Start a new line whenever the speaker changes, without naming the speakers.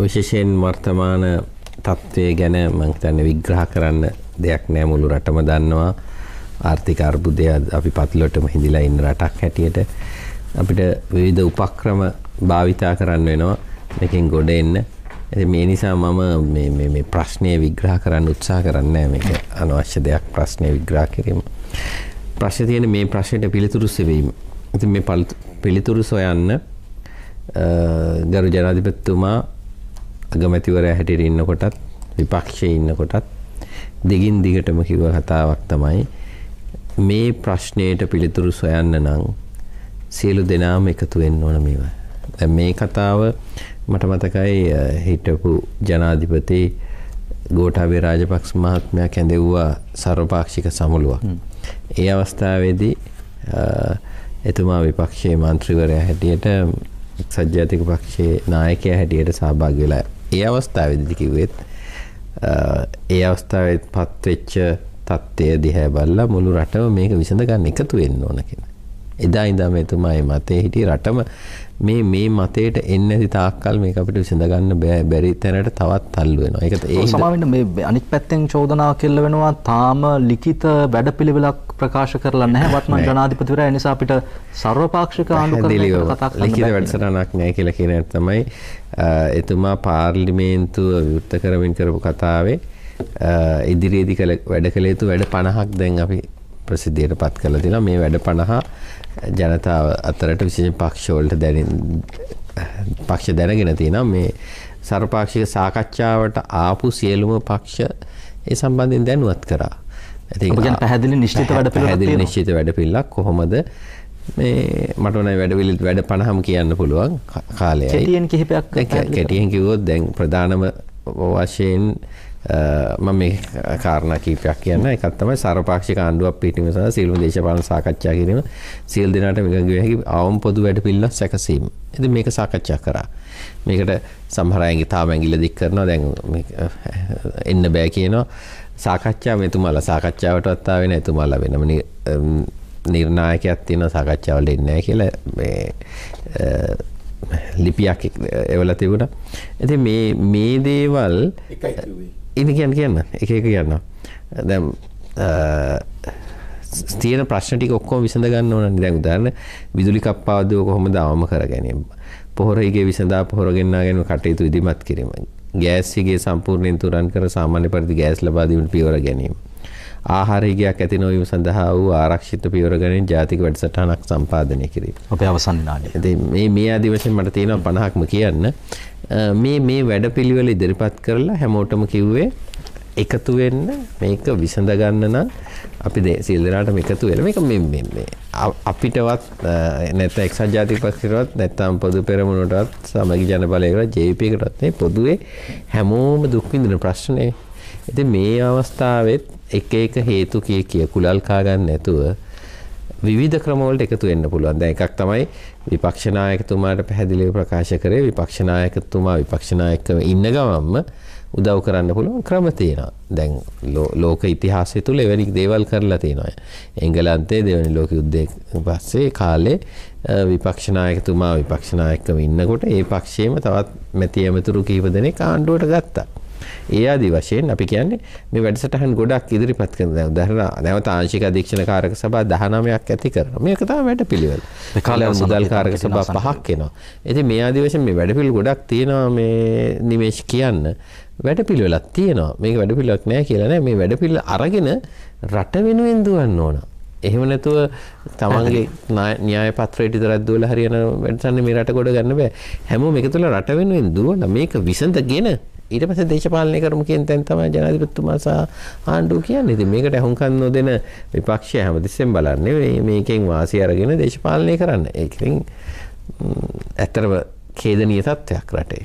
විශේෂයෙන් වර්තමාන තත්ත්වය ගැන මංතන්න විග්‍රහ කරන්න දෙයක් නෑ මුළු රටම දන්නවා ආර්ථික අර්බුදය අපි පතුලොටම හිඳිලා ඉන්න රටක් හැටියට අපිට විවිධ උපක්‍රම භාවිතා කරන්න වෙනවා එකින් ගොඩ එන්න මේ නිසා මම ප්‍රශ්නය විග්‍රහ කරන්න උත්සා කරන්න මේ අනවශ්‍ය දෙයක් ප්‍රශ්නය විග්‍රා කිරීම ප්‍රශ්න තියෙන මේ ප්‍රශ්නයට පිළිතුරු සෙවීම ඉති මේ පිළිතුරු සොයන්න ගරු ජනාධිපත්තුමා අගමැතිවරයා හැටියට ඉන්නකොටත් විපක්ෂයේ ඉන්නකොටත් දෙගින් දිගටම කිව්ව කතාවක් තමයි මේ ප්‍රශ්නයට පිළිතුරු සොයන්න නම් සියලු දෙනාම එකතු වෙන්න ඕන මේවා. මේ කතාව මට මතකයි හිටපු ජනාධිපති ගෝටාබේ රාජපක්ෂ මහත්මයා කැඳෙව්වා සර්වපාක්ෂික සමුළුවක්. ඒ අවස්ථාවේදී එතුමා විපක්ෂයේ මන්ත්‍රීවරයා හැටියට එක්සත් ජාතික පක්ෂයේ නායකයා හැටියට සහභාගී වෙලා ඒ අවස්ථාවේදී කිව්වෙත් ඒ අවස්ථාවේ පත්වෙච්ච තත්ත්වය දිහා බලලා මුළු රටම මේක විසඳ ගන්න එකතු වෙන්න ඕන කියලා. එදා ඉඳන් එතුමා මේ මතේ හිටියේ රටම මේ මේ මතයට එන්නේ නැති තාක්කල් මේක අපිට විසඳ ගන්න බෑ බැරි තැනට තවත් තල්ලු වෙනවා. ඒක ඒ සමාවෙන්න මේ අනිත් පැත්තෙන් චෝදනා කෙල්ල වෙනවා තාම ලිඛිත වැඩපිළිවෙලක් ප්‍රකාශ කරලා නැහැ වත්මන් ජනාධිපතිවරයා ඒ නිසා අපිට සර්වපාක්ෂික ආණ්ඩුකරණයක් කතා කරන්න බෑ. ලිඛිත වැඩසටහනක් නැහැ කියලා කියන එක තමයි එතුමා පාර්ලිමේන්තුව විවෘත කරමින් කරපු කතාවේ ඉදිරියේදී කළ වැඩ කළ යුතු වැඩ 50ක් දැන් අපි ප්‍රසිද්ධියට පත් කරලා තිනවා මේ වැඩ 50 ජනතාව අතරට විශේෂ පක්ෂවලට දැනින් පක්ෂ දැනගෙන තිනවා මේ සර්වපාක්ෂික සාකච්ඡාවට ආපු සියලුම පක්ෂ ඒ සම්බන්ධයෙන් දැනුවත් කරා. ඉතින් ඔබ ගැන පැහැදිලි නිශ්චිත වැඩ පිළිවෙලක් පැහැදිලි නිශ්චිත වැඩ පිළිවෙලක් කොහොමද මේ මට ඕනේ වැඩවිලි වැඩ 50ම කියන්න පුළුවන් කාලයයි. කෙටියෙන් කිහිපයක් කෙටියෙන් කිව්වොත් දැන් ප්‍රධානම වශයෙන් මම මේ කාරණ කීපයක් කියන්න එකත්තමයි සරපාක්ෂික ආණ්ඩුවක් පිටීම සහ සියලුම දේශපාලන සාකච්ඡා කිරීම සියලු දෙනාට මෙගඟ හැකි අවම පොදු වැඩපිළිවෙළ සැකසීම. ඉතින් මේක සාකච්ඡා කරා. මේකට සමහර අයගේ තාම ඇඟිල්ල දික් කරනවා දැන් එන්න බෑ කියනවා. සාකච්ඡා මෙතුමාලා සාකච්ඡාවටවත් ආවේ නැහැ එතුමාලා වෙනම නිර්ණායකයක් තියෙන සාකච්ඡාවල එන්නේ නැහැ කියලා මේ ලිපියක් එවලා තිබුණා. ඉතින් මේ මේ දේවල් එකයි කිව්වේ. ඉනි කියන් කියන්න එක එක කියන්න දැම් ස්තීන ප්‍රශ්නටි ඔක්කෝ විසඳ ගන්න ඕන දැන් උදාරන්න විදුලි කප්පාදෝ කොහොම දවම කර ගැනීම පොහොරගේ විසඳා පොහොරගෙන්න්නගෙන කටයුතු ඉදිමත් කිරීම ගෑස්සිගේ සම්පූර්ණයෙන් තුරන් කර සාමාන්‍ය පරිදි ගෑස් ලබාදීමට පියවර ගැනීම ආහාරහිගයක් ඇති නොවීම සඳහා වූ ආරක්ෂිත පියවරගනින් ජාතික වැඩසටහනක් සම්පාදනය කිරීම. අපේ අවසන් විනාඩිය. ඉතින් මේ මේ ආදිවශයෙන් මට තියෙනවා 50ක්ම කියන්න. මේ මේ වැඩපිළිවෙල ඉදිරිපත් කරලා හැමෝටම කිව්වේ එකතු වෙන්න මේක විසඳ ගන්න නම් අපි සියලු දෙනාටම එකතු වෙලා මේක මේ මේ අපිටවත් නැත්නම් එක්සත් ජාතික පක්ෂයටවත් නැත්නම් පොදු පෙරමුණටවත් සමගි ජන බලයකට JP එකටවත් මේ පොදුවේ හැමෝම දුක් විඳින ප්‍රශ්නේ ඉතින් මේ අවස්ථාවෙත් එක එක හේතු කිය කිය කුලල් කා ගන්න නැතුව විවිධ ක්‍රමවලට එකතු වෙන්න පුළුවන්. දැන් එකක් තමයි විපක්ෂ නායකතුමාට පැහැදිලිව ප්‍රකාශ කරේ විපක්ෂ නායකතුමා විපක්ෂ නායකව ඉන්න ගමන්ම උදව් කරන්න පුළුවන් ක්‍රම තියෙනවා. දැන් ලෝක ඉතිහාසය තුල එවැනි දේවල් කරලා තියෙනවා. එංගලන්තයේ දෙවැනි ලෝක යුද්ධය පස්සේ කාලේ විපක්ෂ නායකතුමා විපක්ෂ නායකව ඉන්නකොට ඒ පක්ෂයේම තවත් මැති ඇමතුරු කිහිප දෙනෙක් ආණ්ඩුවට ගත්තා. ඒ ආදි වශයෙන් අපි කියන්නේ මේ වැඩසටහන් ගොඩක් ඉදිරිපත් කරන දැන් උදාහරණ නැවත ආංශික අධීක්ෂණ කාරක සභා 19ක් ඇති කරනවා. මේක තමයි වැඩපිළිවෙල. කාලයන් මුදල් කාරක සභා පහක් එනවා. ඉතින් මේ ආදි වශයෙන් මේ වැඩපිළිවෙල ගොඩක් තියෙනවා මේ නිමේෂ් කියන්න. වැඩපිළිවෙලක් තියෙනවා. මේක වැඩපිළිවෙලක් නෑ කියලා නෑ. මේ වැඩපිළිවෙල අරගෙන රට වෙනුවෙන් දුවන්න ඕන. එහෙම නැතුව තමන්ගේ න්‍යාය පත්‍රයට විතරක් දුවලා හරියන වැඩසටහන මේ රට ගොඩ ගන්න බෑ. හැමෝම එක තුල රට වෙනුවෙන් දුවන මේක විසඳගෙන ඊට පස්සේ දේශපාලනය කරමු කියන තැන තමයි ජනාධිපතිතුමා සහ ආණ්ඩුව කියන්නේ. ඉතින් මේකට අහුම්කන් නොදෙන විපක්ෂය හැමතිස්සෙම බලන්නේ මේකෙන් වාසිය අරගෙන දේශපාලනය කරන්න. ඒකෙන් ඇත්තටම ඛේදනීය තත්ත්වයක් රටේ.